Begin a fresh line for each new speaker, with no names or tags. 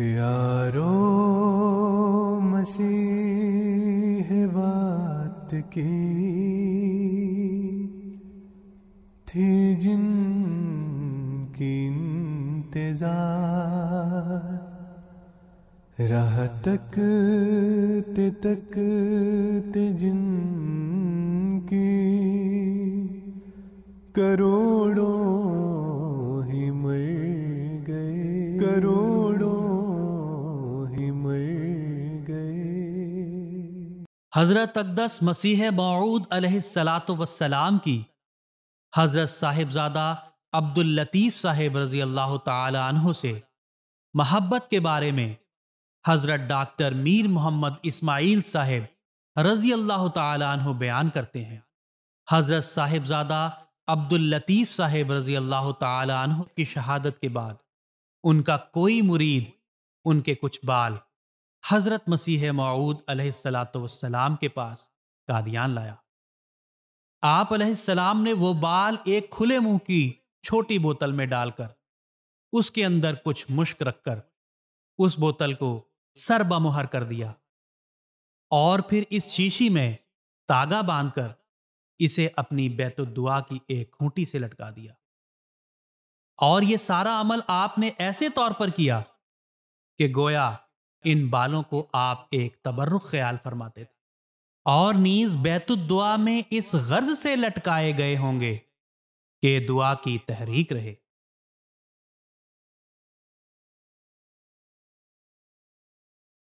यारो मसीह बात की थी जिनकी इंतजार राह तक ते तक ते की करोड़ों ही मर गए करोड़
हज़रत तकदस मसीह मऊद सलातम की हज़रत साहिबजादा अब्दुल लतीफ़ साहेब रज़ी अल्लाह तहों से महब्बत के बारे में हज़रत डॉक्टर मीर मोहम्मद इस्माइल साहेब रज़ी अल्लाह तहों बयान करते हैं हज़रत साहिबजादा अब्दुल लतीफ़ साहेब रज़ी अल्लाह तहों की शहादत के बाद उनका कोई मुरीद उनके कुछ बाल हज़रत मसीह मऊद सलाम के पास कादियान लाया आप सलाम ने वो बाल एक खुले मुंह की छोटी बोतल में डालकर उसके अंदर कुछ मुश्क रखकर उस बोतल को सरबमुहर कर दिया और फिर इस शीशी में तागा बांधकर इसे अपनी बैतुद्दुआ की एक खूंटी से लटका दिया और ये सारा अमल आपने ऐसे तौर पर किया कि गोया इन बालों को आप एक तबर्रुक ख्याल फरमाते थे और नीज दुआ में इस गर्ज से लटकाए गए होंगे कि दुआ की तहरीक रहे